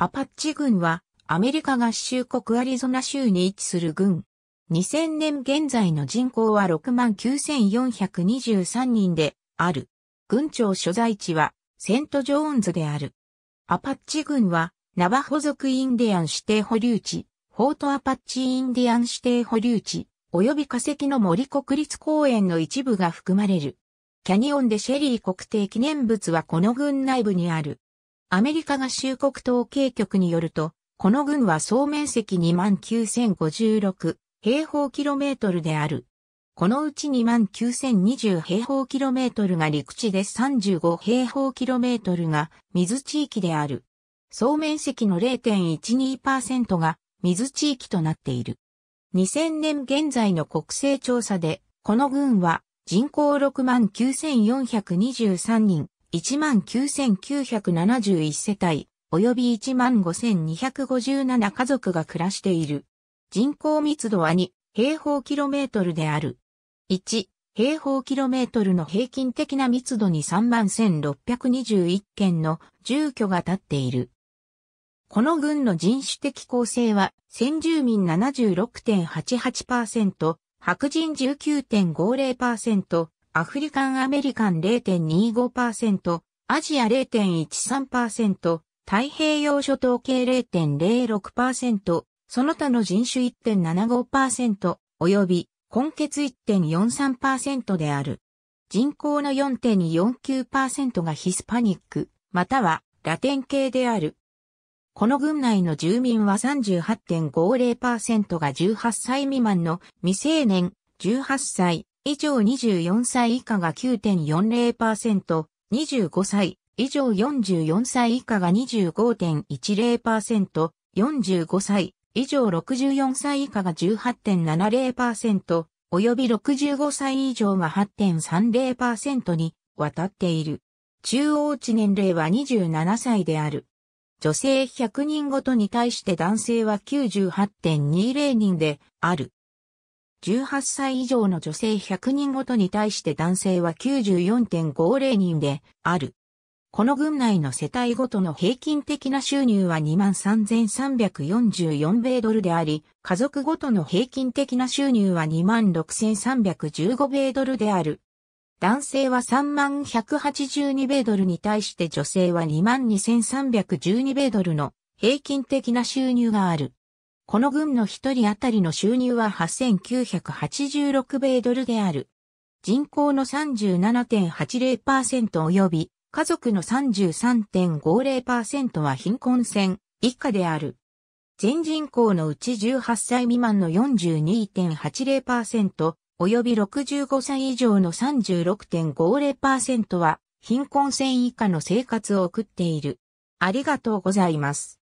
アパッチ軍はアメリカ合衆国アリゾナ州に位置する軍。2000年現在の人口は69,423人である。軍庁所在地はセントジョーンズである。アパッチ軍はナバホ族インディアン指定保留地、フォートアパッチインディアン指定保留地、及び化石の森国立公園の一部が含まれる。キャニオンでシェリー国定記念物はこの軍内部にある。アメリカ合衆国統計局によると、この軍は総面積29,056平方キロメートルである。このうち29,020平方キロメートルが陸地で35平方キロメートルが水地域である。総面積の0.12%が水地域となっている。2000年現在の国勢調査で、この軍は人口69,423人、19,971世帯、及び15,257家族が暮らしている。人口密度は2平方キロメートルである。1平方キロメートルの平均的な密度に31,621件の住居が建っている。この軍の人種的構成は、先住民76.88%、白人19.50%、アフリカンアメリカン0.25%、アジア0.13%、太平洋諸島系0.06%、その他の人種1.75%、及び、根血1.43%である。人口の4.49%がヒスパニック、またはラテン系である。この軍内の住民は38.50%が18歳未満の未成年、18歳、以上24歳以下が9.40%、25歳以上44歳以下が25.10%、45歳以上64歳以下が18.70%、及び65歳以上が8.30%に渡っている。中央値年齢は27歳である。女性100人ごとに対して男性は98.20人である。18歳以上の女性100人ごとに対して男性は94.50人である。この軍内の世帯ごとの平均的な収入は23,344米ドルであり、家族ごとの平均的な収入は26,315米ドルである。男性は3182米ドルに対して女性は22,312米ドルの平均的な収入がある。この軍の一人当たりの収入は8986米ドルである。人口の37.80%及び家族の33.50%は貧困線以下である。全人口のうち18歳未満の42.80%及び65歳以上の36.50%は貧困線以下の生活を送っている。ありがとうございます。